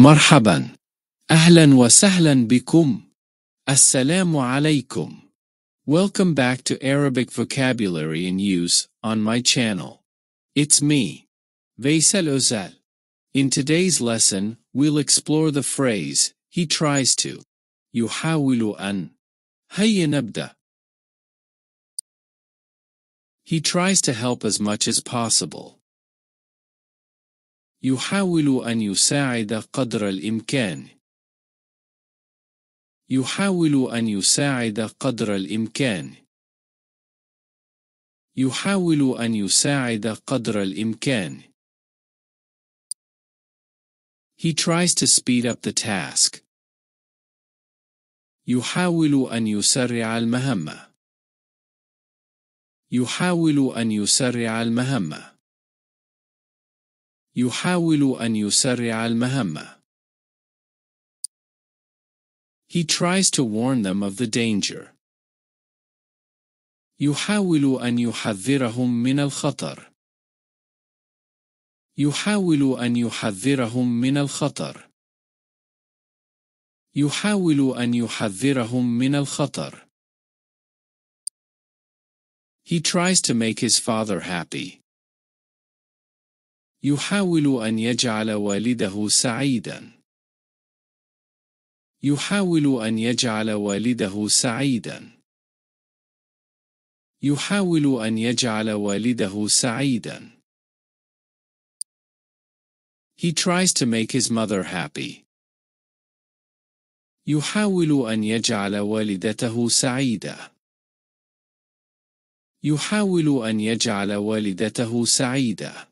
مرحبا اهلا وسهلا بكم السلام عليكم Welcome back to Arabic vocabulary in use on my channel. It's me, Veysel Özel. In today's lesson, we'll explore the phrase, he tries to. يحاول أن. هيا نبدأ. He tries to help as much as possible. يحاول أن يساعد قدر الإمكان يحاول أن يساعد قدر الإمكان يحاول أن يساعد قدر الإمكان He tries to speed up the task. يحاول أن يسرع المهمة. يحاول أن يسرع المهمة. يحاول أن يسرع المهمة. He tries to warn them of the danger. يحاول أن يحذرهم من الخطر. يحاول أن يحذرهم من الخطر. يحاول أن يحذرهم من الخطر. He tries to make his father happy. يحاول أن يجعل والده سعيداً. يحاول أن يجعل والده سعيداً. يحاول أن يجعل والده سعيداً. He tries to make his mother happy. يحاول أن يجعل والدته سعيدة. يحاول أن يجعل والدته سعيدة.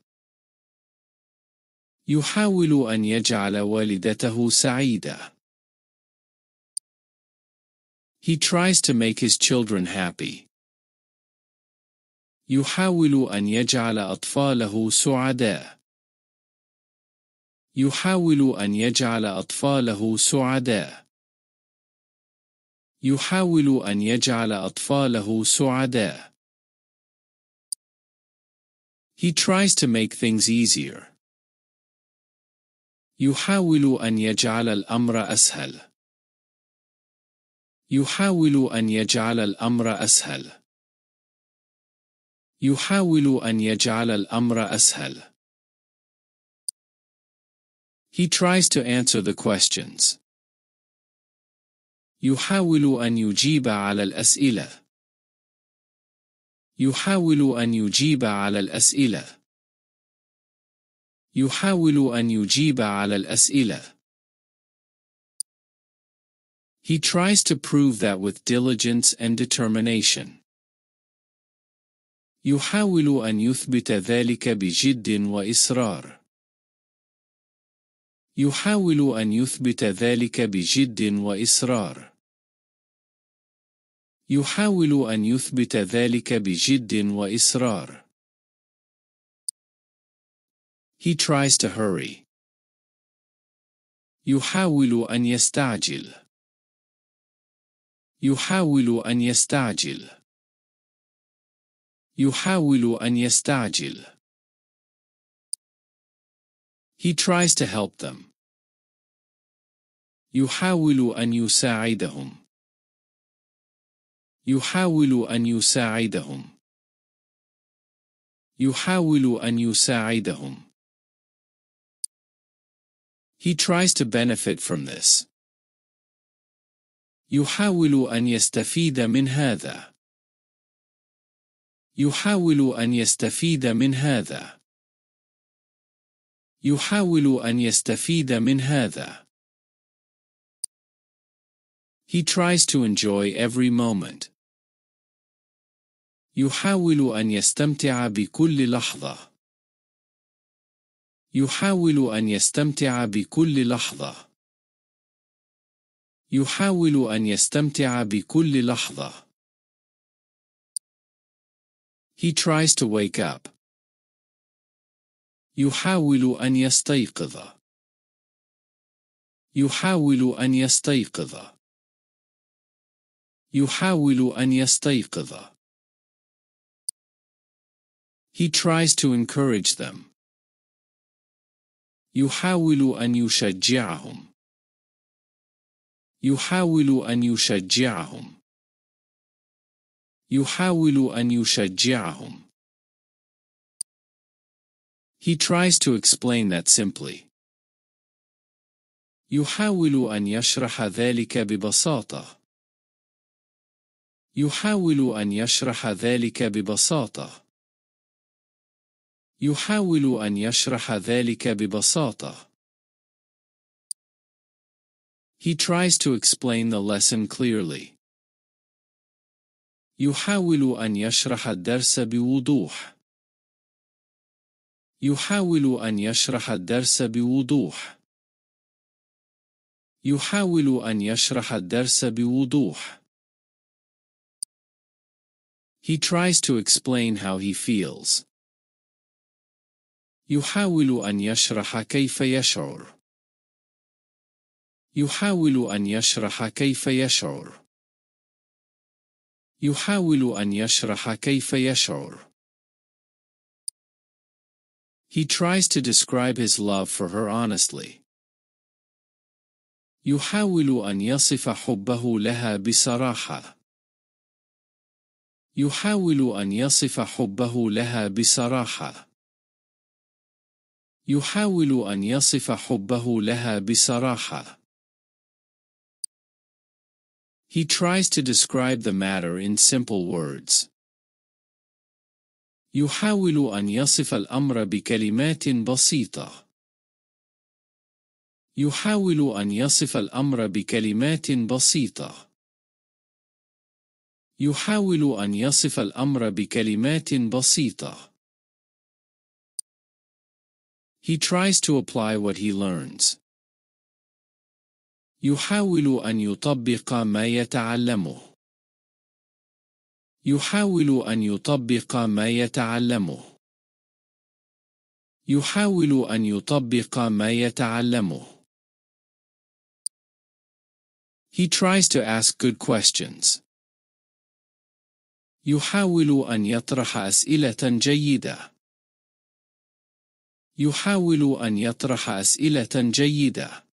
يحاول أن يجعل والدته سعيدة. He tries to make his children happy. يحاول أن يجعل أطفاله سعداء. يحاول أن يجعل أطفاله سعداء. يحاول أن يجعل أطفاله سعداء. He tries to make things easier. يحاول أن يجعل الأمر أسهل. يحاول أن يجعل الأمر أسهل. يحاول أن يجعل الأمر أسهل. He tries to answer the questions. يحاول أن يجيب على الأسئلة. يحاول أن يجيب على الأسئلة. يحاول أن يجيب على الأسئلة. He tries to prove that with diligence and determination. يحاول أن يثبت ذلك بجد وإصرار. يحاول أن يثبت ذلك بجد وإصرار. يحاول أن يثبت ذلك بجد وإصرار. He tries to hurry. يحاول أن يستعجل. يحاول أن يستعجل. يحاول أن يستعجل. He tries to help them. يحاول أن يساعدهم. يحاول أن يساعدهم. يحاول أن يساعدهم. He tries to benefit from this. يحاول أن يستفيد من هذا. يحاول أن يستفيد من هذا. يحاول أن يستفيد من هذا. He tries to enjoy every moment. يحاول أن يستمتع بكل لحظة. يحاول أن يستمتع بكل لحظة. يحاول أن يستمتع بكل لحظة. He tries to wake up. يحاول أن يستيقظ. يحاول أن يستيقظ. يحاول أن يستيقظ. He tries to encourage them. يحاول أن يشجعهم يحاول أن يشجعهم يحاول أن يشجعهم He tries to explain that simply. يحاول أن يشرح ذلك ببساطة. يحاول أن يشرح ذلك ببساطة. يحاول أن يشرح ذلك ببساطة. He tries to explain the lesson clearly. يحاول أن يشرح الدرس بوضوح. يحاول أن يشرح الدرس بوضوح. يحاول أن يشرح الدرس بوضوح. He tries to explain how he feels. يحاول أن يشرح كيف يشعر. يحاول أن يشرح كيف يشعر. يحاول أن يشرح كيف يشعر. He tries to describe his love for her honestly. يحاول أن يصف حبه لها بصراحة. يحاول أن يصف حبه لها بصراحة. يحاول أن يصف حبه لها بصراحة. He tries to describe the matter in simple words. يحاول أن يصف الأمر بكلمات بسيطة. يحاول أن يصف الأمر بكلمات بسيطة. يحاول أن يصف الأمر بكلمات بسيطة. He tries to apply what he learns. يحاول أن يطبق ما يتعلمه. يحاول أن يطبق ما يتعلمه. يحاول أن يطبق ما يتعلمه. He tries to ask good questions. يحاول أن يطرح أسئلة جيدة. يحاول أن يطرح أسئلة جيدة.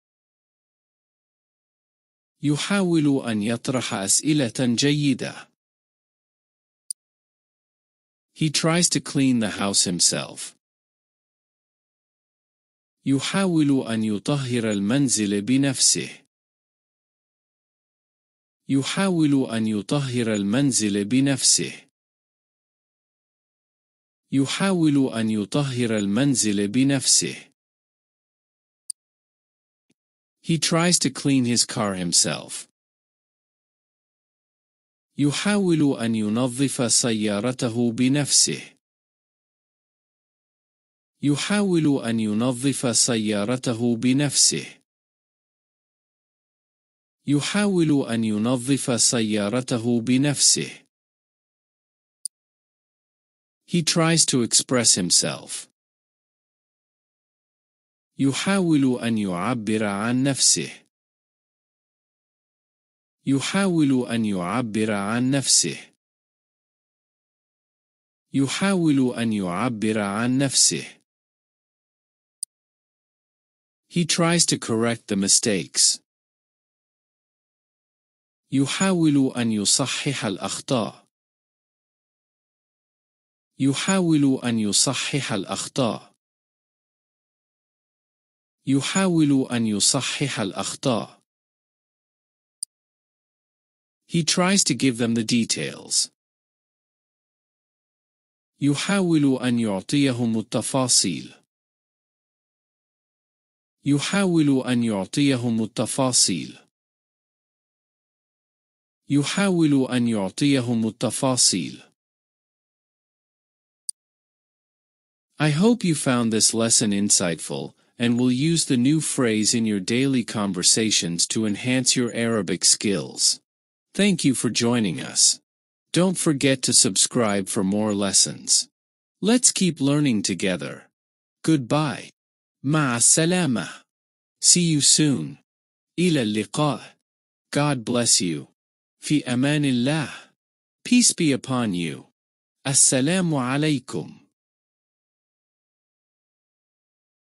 يحاول أن يطرح أسئلة جيدة. He tries to clean the house himself. يحاول أن يطهر المنزل بنفسه. يحاول أن يطهر المنزل بنفسه. يحاول أن يطهر المنزل بنفسه. He tries to clean his car himself. يحاول أن ينظف سيارته بنفسه. يحاول أن ينظف سيارته بنفسه. يحاول أن ينظف سيارته بنفسه. He tries to express himself. يحاول أن يعبر عن نفسه. يحاول أن يعبر عن نفسه. يحاول أن يعبر عن نفسه. He tries to correct the mistakes. يحاول أن يصحح الأخطاء. يحاول أن يصحح الأخطاء يحاول أن يصحح الأخطاء He tries to give them the details. يحاول أن يعطيهم التفاصيل. يحاول أن يعطيهم التفاصيل. يحاول أن يعطيهم التفاصيل. I hope you found this lesson insightful, and will use the new phrase in your daily conversations to enhance your Arabic skills. Thank you for joining us. Don't forget to subscribe for more lessons. Let's keep learning together. Goodbye. Ma salama. See you soon. Ila liqa. God bless you. Fi amanillah. Peace be upon you. Assalamu alaikum.